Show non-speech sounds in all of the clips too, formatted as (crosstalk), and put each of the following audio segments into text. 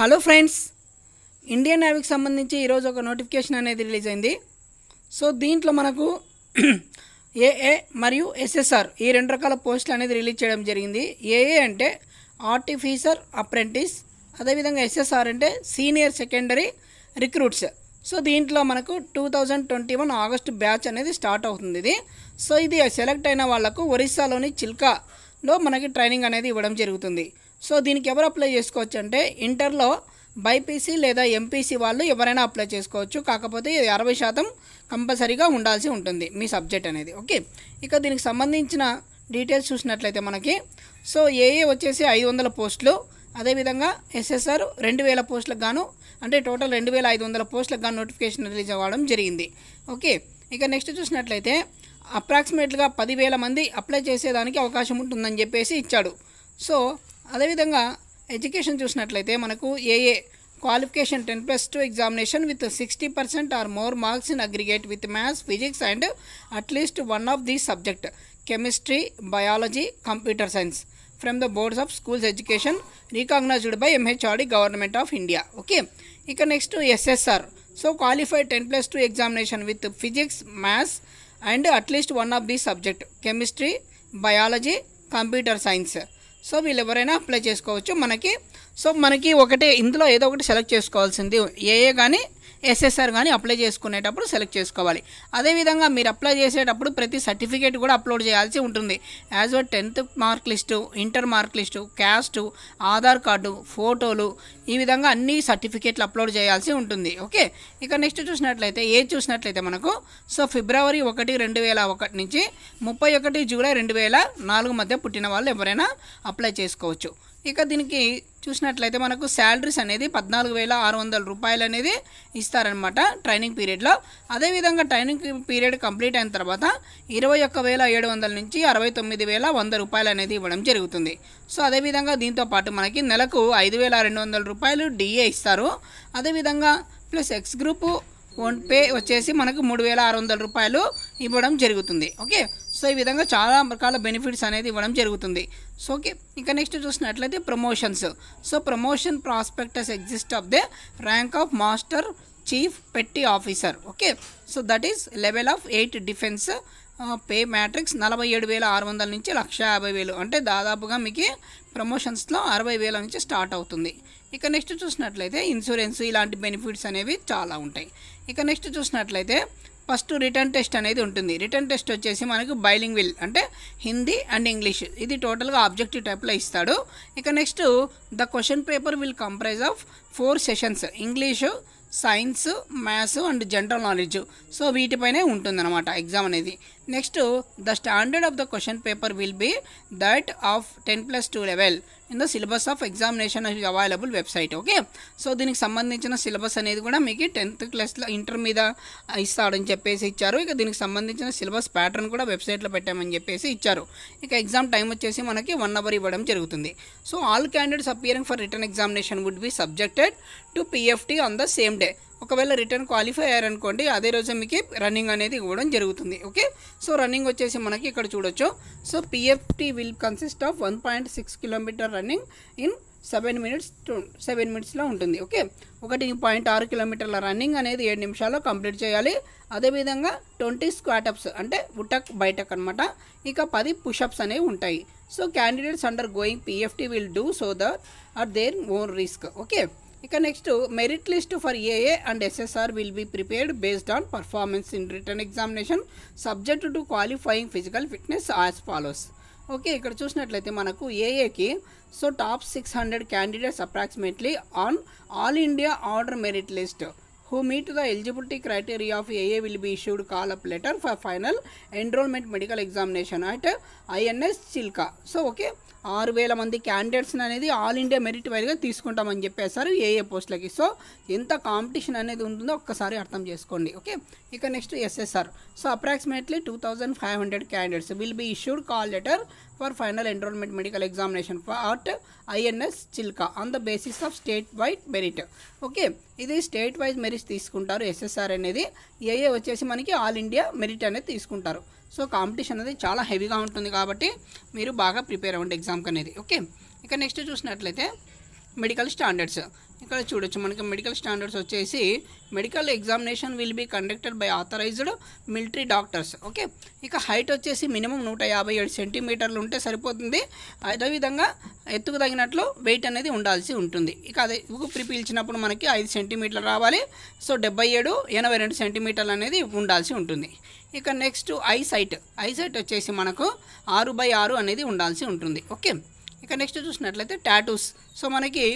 hello friends Indian నేవీకి సంబంధించి ఈరోజు ఒక నోటిఫికేషన్ అనేది రిలీజ్ అయింది సో దీంట్లో మనకు ఏఏ (clears throat) మరియు ఎస్ఎస్ఆర్ ఈ రెండు రకాల పోస్టులు అనేది రిలీజ్ చేయడం జరిగింది ఏఏ అంటే ఆర్టిఫీసర్ అప్రెంటిస్ అదేవిధంగా ఎస్ఎస్ఆర్ అంటే సీనియర్ సెకండరీ రిక్రూట్స్ సో దీంట్లో మనకు two thousand twenty one August batch అనేది స్టార్ట్ అవుతుంది ఇది సో ఇది సెలెక్ట్ అయిన వాళ్లకు ఒరిస్సాలోని చిల్కాలో మనకి ట్రైనింగ్ అనేది ఇవ్వడం జరుగుతుంది సో దీనికి ఎవరు అప్లై చేసుకోవచ్చు అంటే ఇంటర్లో బైపీసీ లేదా ఎంపీసీ వాళ్ళు ఎవరైనా అప్లై చేసుకోవచ్చు కాకపోతే ఇది అరవై శాతం కంపల్సరీగా ఉండాల్సి ఉంటుంది మీ సబ్జెక్ట్ అనేది ఓకే ఇక దీనికి సంబంధించిన డీటెయిల్స్ చూసినట్లయితే మనకి సో ఏఏ వచ్చేసి ఐదు వందల పోస్టులు అదేవిధంగా ఎస్ఎస్ఆర్ రెండు వేల పోస్టులకు గాను అంటే టోటల్ రెండు వేల ఐదు వందల పోస్టులకు గాను నోటిఫికేషన్ రిలీజ్ అవ్వడం జరిగింది ఓకే ఇక నెక్స్ట్ చూసినట్లయితే అప్రాక్సిమేట్గా పదివేల మంది అప్లై చేసేదానికి అవకాశం ఉంటుందని చెప్పేసి ఇచ్చాడు సో అదేవిధంగా ఎడ్యుకేషన్ చూసినట్లయితే మనకు AA qualification ten plus two examination with sixty percent or more marks in aggregate with maths physics and at least one of the subject chemistry biology computer science from the boards of schools education recognized by MHRD government of India okay ఇక next SSR so qualified ten plus two examination with physics maths and at least one of the subject chemistry biology computer science so వీళ్ళు ఎవరైనా apply చేసుకోవచ్చు మనకి so మనకి ఒకటే ఇందులో ఏదో ఒకటి సెలెక్ట్ చేసుకోవాల్సింది ఏ ఏ కానీ ఎస్ఎస్ఆర్ కానీ అప్లై చేసుకునేటప్పుడు సెలెక్ట్ చేసుకోవాలి అదేవిధంగా మీరు అప్లై చేసేటప్పుడు ప్రతి సర్టిఫికేట్ కూడా అప్లోడ్ చేయాల్సి ఉంటుంది as per tenth mark list inter mark list caste Aadhaar card ఫోటోలు ఈ విధంగా అన్ని సర్టిఫికేట్లు అప్లోడ్ చేయాల్సి ఉంటుంది ఓకే ఇక నెక్స్ట్ చూసినట్లయితే ఏ చూసినట్లయితే మనకు సో ఫిబ్రవరి ఒకటి రెండు వేల ఒకటి నుంచి ముప్పై ఒకటి జూలై రెండు వేల నాలుగు మధ్య పుట్టిన వాళ్ళు ఎవరైనా అప్లై చేసుకోవచ్చు ఇక దీనికి చూసినట్లయితే మనకు శాలరీస్ అనేది పద్నాలుగు వేల ఆరు వందల రూపాయలు అనేది ఇస్తారనమాట ట్రైనింగ్ పీరియడ్లో అదేవిధంగా ట్రైనింగ్ పీరియడ్ కంప్లీట్ అయిన తర్వాత ఇరవై ఒక్క వేల ఏడు వందల నుంచి అరవై తొమ్మిది వేల వంద రూపాయలు అనేది ఇవ్వడం జరుగుతుంది సో అదేవిధంగా దీంతో పాటు మనకి నెలకు ఐదు వేల రెండు వందల రూపాయలు డిఏ ఇస్తారు అదేవిధంగా ప్లస్ ఎక్స్ గ్రూపు పే వచ్చేసి మనకు మూడు వేల ఆరు వందల రూపాయలు ఇవ్వడం జరుగుతుంది ఓకే సో ఈ విధంగా చాలా రకాల బెనిఫిట్స్ అనేది ఇవ్వడం జరుగుతుంది సో ఓకే ఇంకా నెక్స్ట్ చూసినట్లయితే promotions so promotion prospectus exist of the rank of master chief petty officer okay so that is level of eight defence pay matrix నలభై ఏడు వేల ఆరు వందల నుంచి లక్ష యాభై వేలు అంటే దాదాపుగా మీకు ప్రమోషన్స్లో అరవై వేల నుంచి స్టార్ట్ అవుతుంది ఇక నెక్స్ట్ చూసినట్లయితే ఇన్సూరెన్స్ ఇలాంటి బెనిఫిట్స్ అనేవి చాలా ఉంటాయి ఇక నెక్స్ట్ చూసినట్లయితే ఫస్ట్ రిటర్న్ టెస్ట్ అనేది ఉంటుంది రిటర్న్ టెస్ట్ వచ్చేసి మనకు బైలింగ్ విల్ అంటే హిందీ అండ్ ఇంగ్లీష్ ఇది టోటల్గా ఆబ్జెక్టివ్ టైప్లో ఇస్తాడు ఇక next the question paper will comprise of four sessions English science maths and general knowledge so వీటిపైనే ఉంటుందన్నమాట ఎగ్జామ్ అనేది next the standard of the question paper will be that of ten plus two level in the syllabus of examination available website okay so దీనికి సంబంధించిన syllabus అనేది కూడా మీకు tenth క్లాస్లో inter మీద ఇస్తాడని చెప్పేసి ఇచ్చారు ఇక దీనికి సంబంధించిన సిలబస్ ప్యాటర్న్ కూడా వెబ్సైట్లో పెట్టామని చెప్పేసి ఇచ్చారు ఇక ఎగ్జామ్ టైం వచ్చేసి మనకి వన్ అవర్ ఇవ్వడం జరుగుతుంది so all candidates appearing for written examination would be subjected to PFT on the same day ఒకవేళ రిటర్న్ క్వాలిఫై అయ్యారనుకోండి అదే రోజు మీకు రన్నింగ్ అనేది ఇవ్వడం జరుగుతుంది ఓకే సో రన్నింగ్ వచ్చేసి మనకి ఇక్కడ చూడొచ్చు so PFT will consist of one point six kilometre running in seven minutes seven మినిట్స్లో ఉంటుంది ఓకే ఒకటి పాయింట్ ఆరు కిలోమీటర్ల రన్నింగ్ అనేది ఏడు నిమిషాల్లో కంప్లీట్ చేయాలి అదేవిధంగా ట్వంటీ స్క్వాటప్స్ అంటే ఉటక్ బయటక్ అనమాట ఇక పది పుషప్స్ అనేవి ఉంటాయి so candidates undergoing PFT will do so that are there more risk okay ఇక next merit list for AA and SSR will be prepared based on performance in written examination subject to qualifying physical fitness as follows okay ఇక్కడ చూసినట్లయితే మనకు ఏఏకి so top six hundred candidates approximately on all India order merit list who meet the eligibility criteria of AA will be issued call up letter for final enrollment medical examination at INS Chilka so okay ఆరు వేల మంది క్యాండిడేట్స్ని అనేది all India merit వైజ్గా తీసుకుంటామని చెప్పేశారు ఏఏ పోస్టులకి so ఎంత కాంపిటీషన్ అనేది ఉంటుందో ఒక్కసారి అర్థం చేసుకోండి ఓకే ఇక next SSR so approximately two thousand five hundred candidates will be issued call letter for final enrolment medical examination for at INS Chilka on the basis of state wide merit okay ఇది state wise merit తీసుకుంటారు SSR అనేది AA వచ్చేసి మనకి all India merit అనేది తీసుకుంటారు so competition అనేది చాలా హెవీగా ఉంటుంది కాబట్టి మీరు బాగా ప్రిపేర్ అవ్వండి ఎగ్జామ్కి అనేది ఓకే ఇక నెక్స్ట్ చూసినట్లయితే మెడికల్ స్టాండర్డ్స్ ఇక్కడ చూడొచ్చు మనకి మెడికల్ స్టాండర్డ్స్ వచ్చేసి medical examination will be conducted by authorised military doctors okay ఇక హైట్ వచ్చేసి మినిమం నూట యాభై ఏడు సెంటీమీటర్లు ఉంటే సరిపోతుంది అదేవిధంగా ఎత్తుకు తగినట్లు వెయిట్ అనేది ఉండాల్సి ఉంటుంది ఇక అదే ఇవ్వు ప్రిపీల్చినప్పుడు మనకి ఐదు సెంటీమీటర్లు రావాలి సో డెబ్బై ఏడు ఎనభై రెండు సెంటీమీటర్లు అనేది ఉండాల్సి ఉంటుంది ఇక నెక్స్ట్ ఐ ఐ ఐసైట్ వచ్చేసి మనకు ఆరు బై ఆరు అనేది ఉండాల్సి ఉంటుంది ఓకే ఇక నెక్స్ట్ చూసినట్లయితే టాటూస్ సో మనకి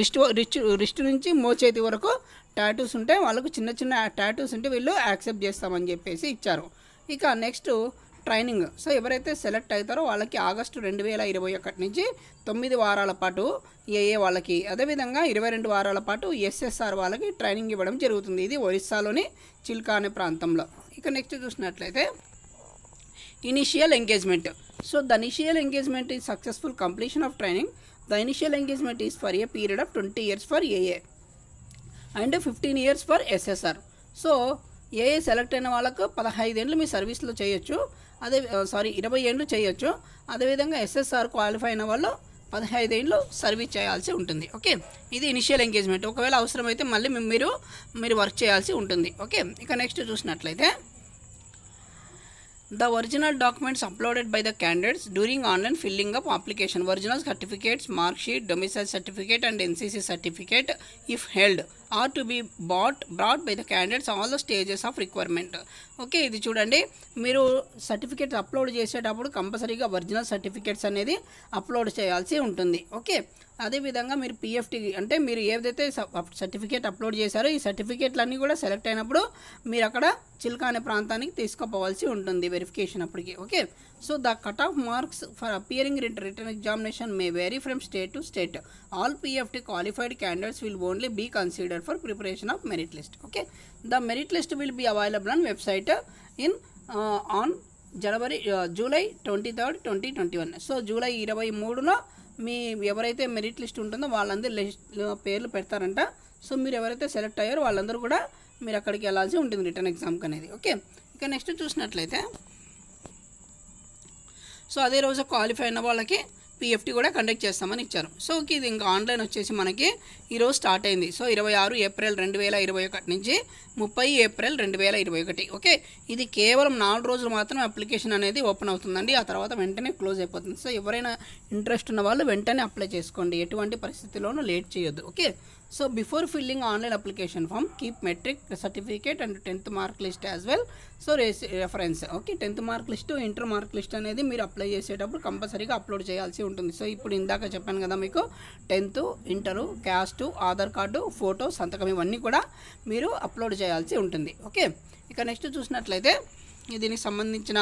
రిస్ట్ రిస్ట్ రిస్ట్ నుంచి మోచేతి వరకు టాటూస్ ఉంటే వాళ్ళకు చిన్న చిన్న టాటూస్ ఉంటే వీళ్ళు యాక్సెప్ట్ చేస్తామని చెప్పేసి ఇచ్చారు ఇక నెక్స్ట్ ట్రైనింగ్ సో ఎవరైతే సెలెక్ట్ అవుతారో వాళ్ళకి ఆగస్టు రెండు వేల ఇరవై ఒకటి నుంచి తొమ్మిది వారాల పాటు ఏఏ వాళ్ళకి అదేవిధంగా ఇరవై రెండు వారాల పాటు ఎస్ఎస్ఆర్ వాళ్ళకి ట్రైనింగ్ ఇవ్వడం జరుగుతుంది ఇది ఒరిస్సాలోని చిల్కా అనే ప్రాంతంలో ఇక నెక్స్ట్ చూసినట్లయితే initial engagement so the initial engagement is successful completion of training the initial engagement is for a period of twenty years for AA and fifteen years for SSR so AA select అయిన వాళ్ళకు ఏళ్ళు మీ సర్వీస్లో చేయొచ్చు అదే sorry ఇరవై ఏళ్ళు చేయొచ్చు అదేవిధంగా ఎస్ఎస్ఆర్ క్వాలిఫై అయిన వాళ్ళు ఏళ్ళు సర్వీస్ చేయాల్సి ఉంటుంది ఓకే ఇది ఇనిషియల్ ఎంగేజ్మెంట్ ఒకవేళ అవసరమైతే మళ్ళీ మీరు మీరు వర్క్ చేయాల్సి ఉంటుంది ఓకే ఇక నెక్స్ట్ చూసినట్లయితే the original documents uploaded by the candidates during online filling up application original certificates marksheet domicile certificate and NCC certificate if held are to be brought brought by the candidates all the stages of requirement okay ఇది చూడండి మీరు certificates upload చేసేటప్పుడు కంపల్సరీగా original certificates అనేది upload చేయాల్సి ఉంటుంది okay అదేవిధంగా మీరు పిఎఫ్టి అంటే మీరు ఏదైతే సర్టిఫికేట్ అప్లోడ్ చేశారో ఈ సర్టిఫికేట్లన్నీ కూడా సెలెక్ట్ అయినప్పుడు మీరు అక్కడ చిల్కా అనే ప్రాంతానికి తీసుకుపోవాల్సి ఉంటుంది వెరిఫికేషన్ అప్పటికి okay so the cut off marks for appearing writ written examination may vary from state to state all PFT qualified candidates will only be considered for preparation of merit list okay the merit list will be available on website in on January July twenty third twenty twenty one so July ఇరవై మూడున మీ ఎవరైతే merit list ఉంటుందో వాళ్ళందరూ list పేర్లు పెడతారంట so మీరు ఎవరైతే select అయ్యారో వాళ్ళందరూ కూడా మీరు అక్కడికి వెళ్ళాల్సి ఉంటుంది రిటర్న్ ఎగ్జామ్కి అనేది ఓకే ఇక నెక్స్ట్ చూసినట్లయితే సో అదే రోజు క్వాలిఫై అయిన వాళ్ళకి పిఎఫ్టీ కూడా కండక్ట్ చేస్తామని ఇచ్చారు సో ఇది ఇంకా ఆన్లైన్ వచ్చేసి మనకి ఈరోజు స్టార్ట్ అయింది సో ఇరవై ఆరు ఏప్రిల్ రెండు వేల ఇరవై ఒకటి నుంచి ముప్పై ఏప్రిల్ రెండు వేల ఇరవై ఒకటి ఓకే ఇది కేవలం నాలుగు రోజులు మాత్రమే అప్లికేషన్ అనేది ఓపెన్ అవుతుందండి ఆ తర్వాత వెంటనే క్లోజ్ అయిపోతుంది సో ఎవరైనా ఇంట్రెస్ట్ ఉన్న వాళ్ళు వెంటనే అప్లై చేసుకోండి ఎటువంటి పరిస్థితిలోనూ లేట్ చేయొద్దు okay so before filling online application form, keep matric certificate and tenth mark list as well so reference okay tenth mark list inter mark list అనేది మీరు అప్లై చేసేటప్పుడు కంపల్సరీగా అప్లోడ్ చేయాల్సి ఉంటుంది సో ఇప్పుడు ఇందాక చెప్పాను కదా మీకు tenth inter caste Aadhaar card photo సంతకం ఇవన్నీ కూడా మీరు అప్లోడ్ చేయాల్సి ఉంటుంది ఓకే ఇక నెక్స్ట్ చూసినట్లయితే దీనికి సంబంధించిన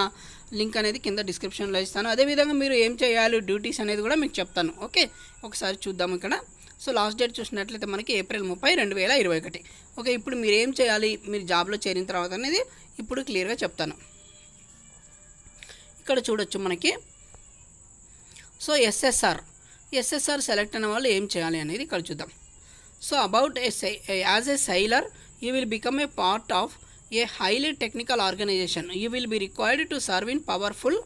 లింక్ అనేది కింద డిస్క్రిప్షన్లో ఇస్తాను అదేవిధంగా మీరు ఏం చేయాలి డ్యూటీస్ అనేది కూడా మీకు చెప్తాను ఓకే ఒకసారి చూద్దాం ఇక్కడ సో లాస్ట్ డేట్ చూసినట్లయితే మనకి ఏప్రిల్ ముప్పై రెండు వేల ఇరవై ఒకటి ఓకే ఇప్పుడు మీరు ఏం చేయాలి మీరు జాబ్లో చేరిన తర్వాత అనేది ఇప్పుడు క్లియర్గా చెప్తాను ఇక్కడ చూడొచ్చు మనకి సో ఎస్ఎస్ఆర్ ఎస్ఎస్ఆర్ సెలెక్ట్ అయిన వాళ్ళు ఏం చేయాలి అనేది ఇక్కడ చూద్దాం so about us as a sailor you will become a part of a highly technical organisation you will be required to serve in powerful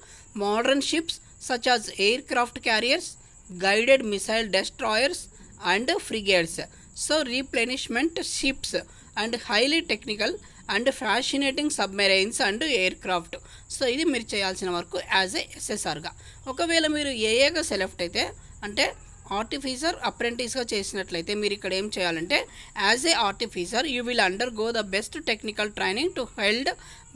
modern ships such as aircraft carriers guided missile destroyers and frigates so replenishment ships and highly technical and fascinating submarines and aircraft so ఇది మీరు చేయాల్సిన వరకు as a ఎస్ఎస్ఆర్గా ఒకవేళ మీరు ఏఏగా select అయితే అంటే ఆర్టిఫీసర్ అప్రెంటిస్గా చేసినట్లయితే మీరు ఇక్కడ ఏం చేయాలంటే as a artificer you will undergo the best technical training to held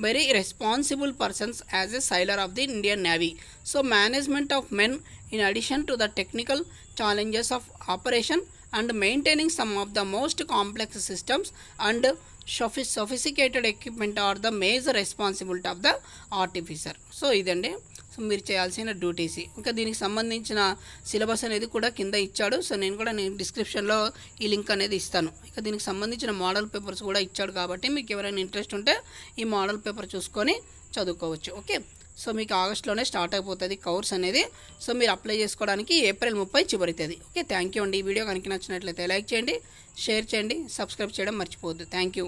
very responsible persons as a sailor of the Indian Navy so management of men in addition to the technical challenges of operation and maintaining some of the most complex systems and sophisticated equipment are the major responsibility of the artificer so ఇదండి so మీరు చేయాల్సిన duties ఇంకా దీనికి సంబంధించిన syllabus అనేది కూడా కింద ఇచ్చాడు సో నేను కూడా నేను డిస్క్రిప్షన్లో ఈ లింక్ అనేది ఇస్తాను ఇంకా దీనికి సంబంధించిన మోడల్ పేపర్స్ కూడా ఇచ్చాడు కాబట్టి మీకు ఎవరైనా ఇంట్రెస్ట్ ఉంటే ఈ మోడల్ పేపర్ చూసుకొని చదువుకోవచ్చు ఓకే సో మీకు ఆగస్ట్లోనే స్టార్ట్ అయిపోతుంది కోర్స్ అనేది సో మీరు అప్లై చేసుకోవడానికి ఏప్రిల్ ముప్పై చివరి తేదీ ఓకే థ్యాంక్ యూ అండి ఈ వీడియో కనుక నచ్చినట్లయితే లైక్ చేయండి షేర్ చేయండి సబ్స్క్రైబ్ చేయడం మర్చిపోవద్దు థ్యాంక్ యూ